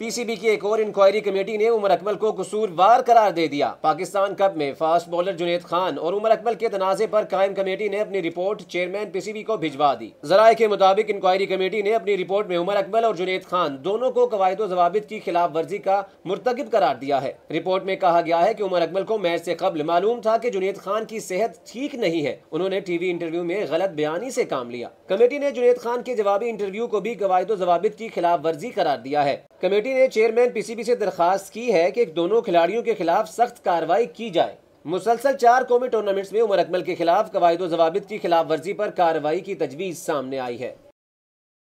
PCB की एक और इंक्वायरी कमेटी ने उमर अकमल को कसूरवार करार दे दिया पाकिस्तान कप में फास्ट बॉलर जुनेद खान और उमर अकमल के तनाजे पर कायम कमेटी ने अपनी रिपोर्ट चेयरमैन पीसीबी को भिजवा दी जराये के मुताबिक इंक्वायरी कमेटी ने अपनी रिपोर्ट में उमर अकमल और जुनेद खान दोनों को कवायद जवाब की खिलाफ वर्जी का मुरतकब करार दिया है रिपोर्ट में कहा गया है की उमर अकमल को मैच ऐसी कबल मालूम था की जुनेद खान की सेहत ठीक नहीं है उन्होंने टीवी इंटरव्यू में गलत बयानी ऐसी काम लिया कमेटी ने जुनेद खान के जवाबी इंटरव्यू को भी कवायद जवाब की खिलाफ वर्जी करार दिया है कमेटी ने चेयरमैन पीसीबी से दरखास्त की है कि दोनों खिलाड़ियों के खिलाफ सख्त कार्रवाई की जाए मुसलसल चार कौमी टूर्नामेंट्स में उमर अकमल के खिलाफ कवायद जवाब की खिलाफ वर्जी पर कार्रवाई की तजवीज़ सामने आई है